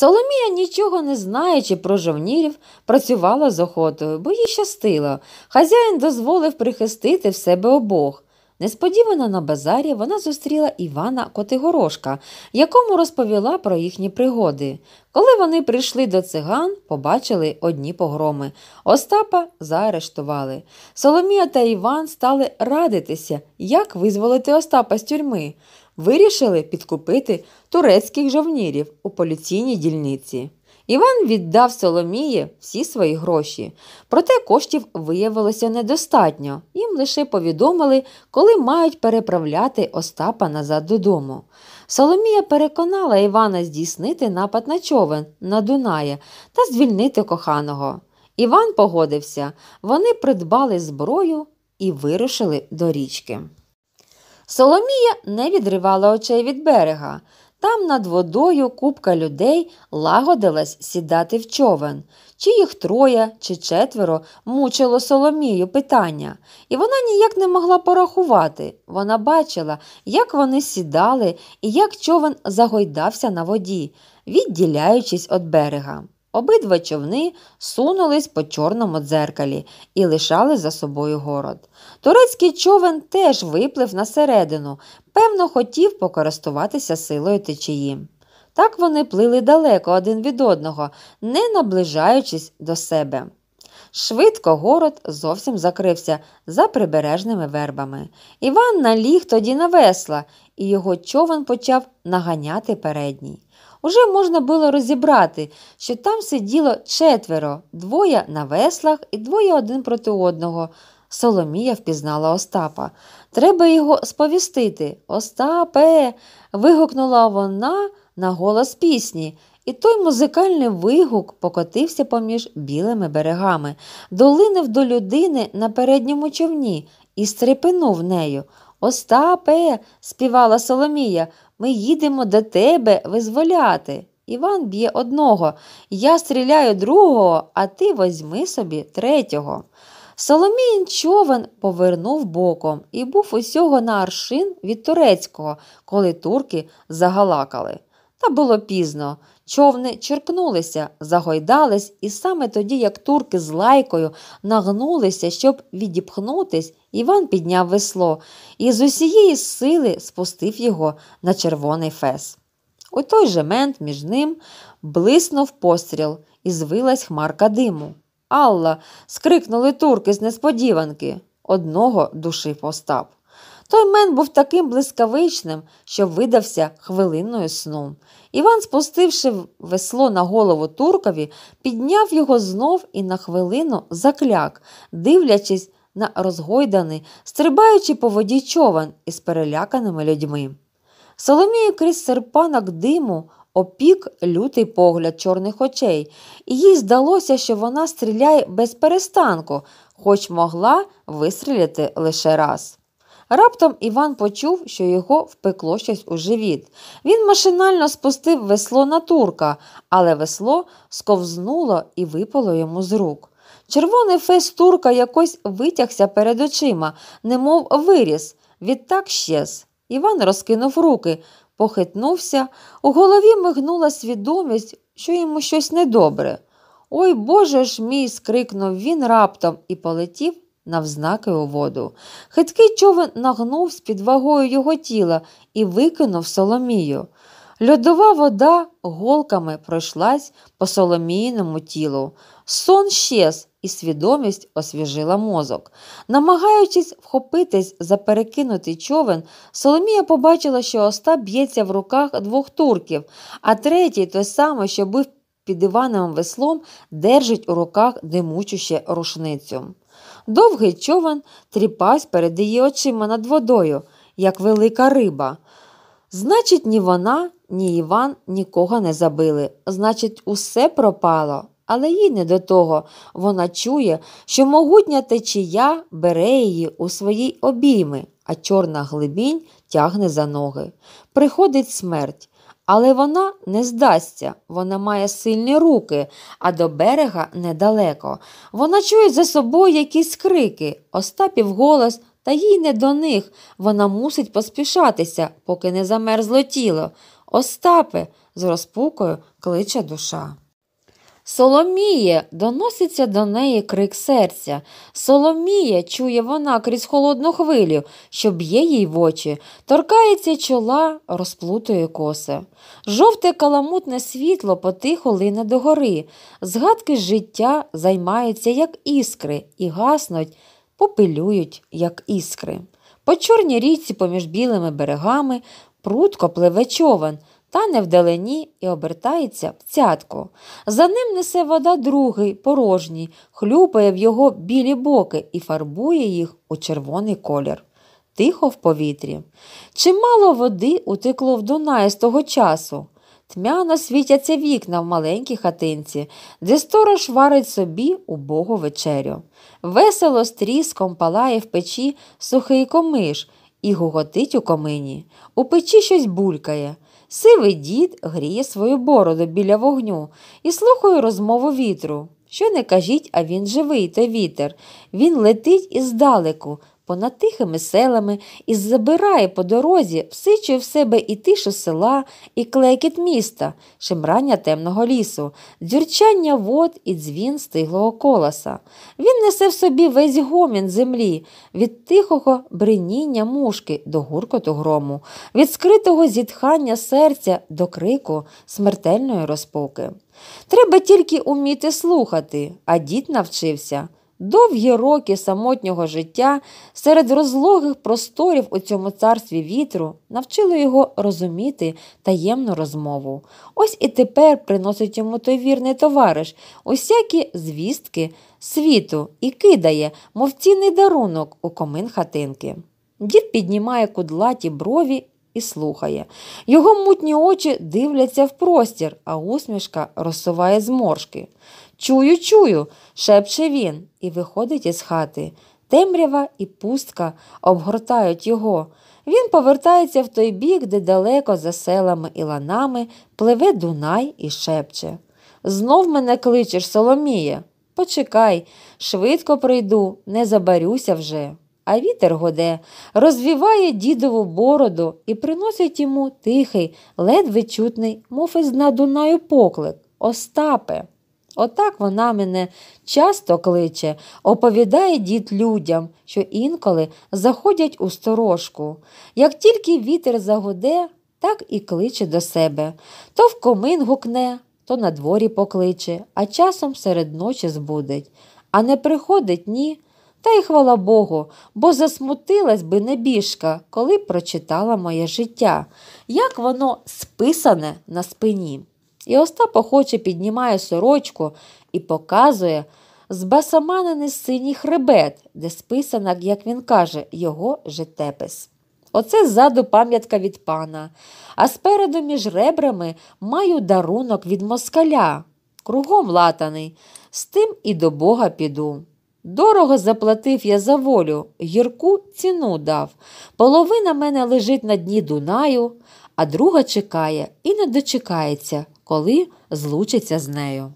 Соломія, нічого не знаючи про жовнірів, працювала з охотою, бо їй щастило. Хазяїн дозволив прихистити в себе обох. Несподівано на базарі вона зустріла Івана Котигорошка, якому розповіла про їхні пригоди. Коли вони прийшли до циган, побачили одні погроми. Остапа заарештували. Соломія та Іван стали радитися, як визволити Остапа з тюрми вирішили підкупити турецьких жовнірів у поліційній дільниці. Іван віддав Соломії всі свої гроші, проте коштів виявилося недостатньо, їм лише повідомили, коли мають переправляти Остапа назад додому. Соломія переконала Івана здійснити напад на човен на Дунає та звільнити коханого. Іван погодився, вони придбали зброю і вирушили до річки. Соломія не відривала очей від берега. Там над водою купка людей лагодилась сідати в човен, чи їх троє чи четверо мучило Соломію питання, і вона ніяк не могла порахувати. Вона бачила, як вони сідали і як човен загойдався на воді, відділяючись від берега. Обидва човни сунулись по чорному дзеркалі і лишали за собою город. Турецький човен теж виплив на середину, певно, хотів покористуватися силою течії. Так вони плили далеко один від одного, не наближаючись до себе. Швидко город зовсім закрився за прибережними вербами. Іван наліг тоді на весла, і його човен почав наганяти передній. Уже можна було розібрати, що там сиділо четверо, двоє на веслах і двоє один проти одного. Соломія впізнала Остапа. Треба його сповістити. Остапе. вигукнула вона на голос пісні. І той музикальний вигук покотився поміж білими берегами, долинив до людини на передньому човні і стрепенув нею. Остапе, співала Соломія, ми їдемо до тебе визволяти. Іван б'є одного, я стріляю другого, а ти возьми собі третього. Соломін човен повернув боком і був усього на аршин від турецького, коли турки загалакали. Та було пізно. Човни черкнулися, загойдались, і саме тоді, як турки з лайкою нагнулися, щоб відіпхнутись, Іван підняв весло і з усієї сили спустив його на червоний фес. У той же мент між ним блиснув постріл, і звилась хмарка диму. Алла! скрикнули турки з несподіванки. Одного душив Остап. Той мен був таким блискавичним, що видався хвилиною сну. Іван, спустивши весло на голову туркові, підняв його знов і на хвилину закляк, дивлячись на розгойданий, стрибаючи по воді човен із переляканими людьми. Соломію крізь серпанок диму опік лютий погляд чорних очей, і їй здалося, що вона стріляє без перестанку, хоч могла вистріляти лише раз. Раптом Іван почув, що його впекло щось у живіт. Він машинально спустив весло на турка, але весло сковзнуло і випало йому з рук. Червоний фес турка якось витягся перед очима, немов виріс, відтак щез. Іван розкинув руки, похитнувся, у голові мигнула свідомість, що йому щось недобре. Ой Боже ж мій! скрикнув він раптом і полетів навзнаки у воду. Хиткий човен нагнув з під вагою його тіла і викинув Соломію. Льодова вода голками пройшлась по соломійному тілу. Сон щез, і свідомість освіжила мозок. Намагаючись вхопитись за перекинутий човен, Соломія побачила, що Остап б'ється в руках двох турків, а третій, той самий, що бив під Івановим веслом, держить у руках димучу рушницю. Довгий човен тріпась перед її очима над водою, як велика риба. Значить, ні вона, ні Іван нікого не забили. Значить, усе пропало, але їй не до того. Вона чує, що могутня течія бере її у свої обійми, а чорна глибінь тягне за ноги. Приходить смерть. Але вона не здасться, вона має сильні руки, а до берега недалеко. Вона чує за собою якісь крики, Остапів голос, та їй не до них. Вона мусить поспішатися, поки не замерзло тіло. Остапе, з розпукою кличе душа. Соломіє, доноситься до неї крик серця. Соломіє, чує вона крізь холодну хвилю, що б'є їй в очі, торкається чола, розплутує коси. Жовте каламутне світло потихо лине догори. Згадки життя займаються, як іскри, і гаснуть, попилюють, як іскри. По чорній річці поміж білими берегами прутко пливе човен. Тане вдалині і обертається в цятку. За ним несе вода другий, порожній, хлюпає в його білі боки і фарбує їх у червоний колір. Тихо в повітрі. Чимало води утекло в Дунай з того часу. Тмяно світяться вікна в маленькій хатинці, де сторож варить собі убогу вечерю. Весело з тріском палає в печі сухий комиш і гуготить у комині. У печі щось булькає. Сивий дід гріє свою бороду біля вогню і слухає розмову вітру. Що не кажіть, а він живий, той вітер. Він летить іздалеку, понад тихими селами і забирає по дорозі, всичує в себе і тишу села, і клекіт міста, шимрання темного лісу, дзюрчання вод і дзвін стиглого колоса. Він несе в собі весь гомін землі, від тихого бриніння мушки до гуркоту грому, від скритого зітхання серця до крику смертельної розпуки. Треба тільки уміти слухати, а дід навчився. Довгі роки самотнього життя серед розлогих просторів у цьому царстві вітру навчили його розуміти таємну розмову. Ось і тепер приносить йому той вірний товариш усякі звістки світу і кидає, мов цінний дарунок у комин хатинки. Дід піднімає кудлаті брові і слухає. Його мутні очі дивляться в простір, а усмішка розсуває зморшки. Чую, чую, шепче він і виходить із хати. Темрява і пустка обгортають його. Він повертається в той бік, де далеко за селами і ланами пливе Дунай і шепче. Знов мене кличеш, Соломіє. Почекай, швидко прийду, не забарюся вже а вітер годе, розвіває дідову бороду і приносить йому тихий, ледве чутний, мов із на поклик, Остапе. Отак вона мене часто кличе, оповідає дід людям, що інколи заходять у сторожку. Як тільки вітер загуде, так і кличе до себе. То в комин гукне, то на дворі покличе, а часом серед ночі збудить. А не приходить ні, та й хвала Богу, бо засмутилась би небіжка, коли прочитала моє життя, як воно списане на спині. І Остап охоче піднімає сорочку і показує збасаманений синій хребет, де списана, як він каже, його життєпис. Оце ззаду пам'ятка від пана, а спереду між ребрами маю дарунок від москаля, кругом латаний, з тим і до Бога піду. Дорого заплатив я за волю, гірку ціну дав. Половина мене лежить на дні Дунаю, а друга чекає і не дочекається, коли злучиться з нею.